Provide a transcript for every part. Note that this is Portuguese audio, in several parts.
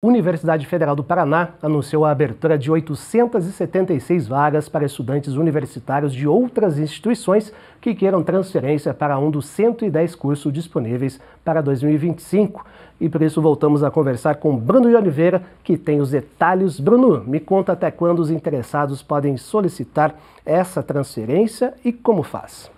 Universidade Federal do Paraná anunciou a abertura de 876 vagas para estudantes universitários de outras instituições que queiram transferência para um dos 110 cursos disponíveis para 2025. E por isso voltamos a conversar com Bruno de Oliveira, que tem os detalhes. Bruno, me conta até quando os interessados podem solicitar essa transferência e como faz.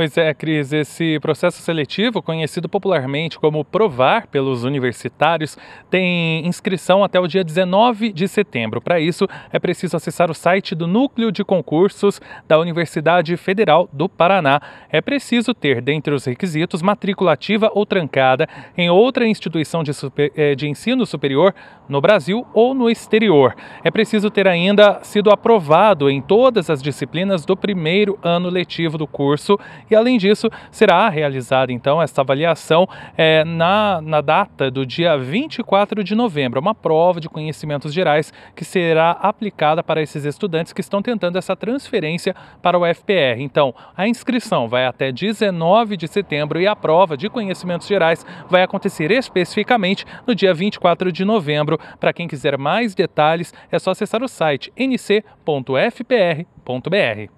Pois é, Cris, esse processo seletivo, conhecido popularmente como Provar pelos universitários, tem inscrição até o dia 19 de setembro. Para isso, é preciso acessar o site do Núcleo de Concursos da Universidade Federal do Paraná. É preciso ter, dentre os requisitos, matrícula ativa ou trancada em outra instituição de, super, eh, de ensino superior no Brasil ou no exterior. É preciso ter ainda sido aprovado em todas as disciplinas do primeiro ano letivo do curso e, além disso, será realizada então esta avaliação é, na, na data do dia 24 de novembro, é uma prova de conhecimentos gerais que será aplicada para esses estudantes que estão tentando essa transferência para o FPR. Então, a inscrição vai até 19 de setembro e a prova de conhecimentos gerais vai acontecer especificamente no dia 24 de novembro para quem quiser mais detalhes, é só acessar o site nc.fpr.br.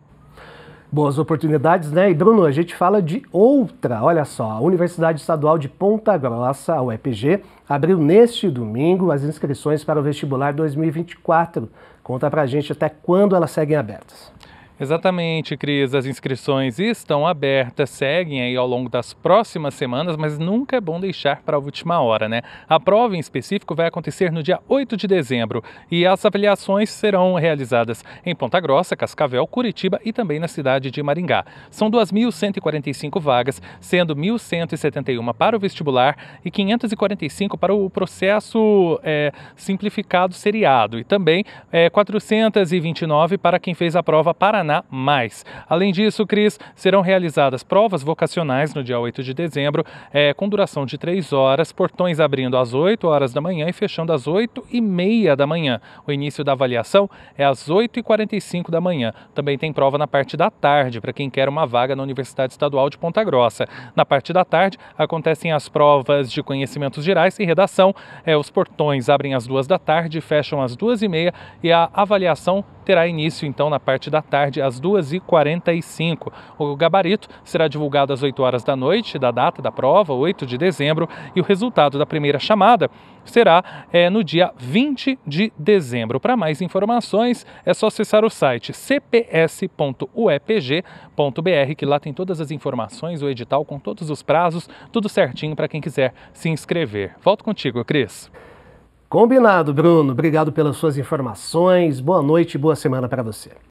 Boas oportunidades, né? E Bruno, a gente fala de outra. Olha só, a Universidade Estadual de Ponta Grossa, a UEPG, abriu neste domingo as inscrições para o vestibular 2024. Conta pra gente até quando elas seguem abertas. Exatamente, Cris. As inscrições estão abertas, seguem aí ao longo das próximas semanas, mas nunca é bom deixar para a última hora, né? A prova em específico vai acontecer no dia 8 de dezembro e as avaliações serão realizadas em Ponta Grossa, Cascavel, Curitiba e também na cidade de Maringá. São 2.145 vagas, sendo 1.171 para o vestibular e 545 para o processo é, simplificado seriado e também é, 429 para quem fez a prova Paraná mais. Além disso, Cris, serão realizadas provas vocacionais no dia 8 de dezembro, é, com duração de três horas, portões abrindo às 8 horas da manhã e fechando às 8 e meia da manhã. O início da avaliação é às 8 e 45 da manhã. Também tem prova na parte da tarde, para quem quer uma vaga na Universidade Estadual de Ponta Grossa. Na parte da tarde, acontecem as provas de conhecimentos gerais e redação. É, os portões abrem às 2 da tarde, fecham às 2 e meia e a avaliação terá início então na parte da tarde, às 2h45. O gabarito será divulgado às 8 horas da noite da data da prova, 8 de dezembro, e o resultado da primeira chamada será é, no dia 20 de dezembro. Para mais informações, é só acessar o site cps.uepg.br, que lá tem todas as informações, o edital com todos os prazos, tudo certinho para quem quiser se inscrever. Volto contigo, Cris. Combinado, Bruno. Obrigado pelas suas informações. Boa noite e boa semana para você.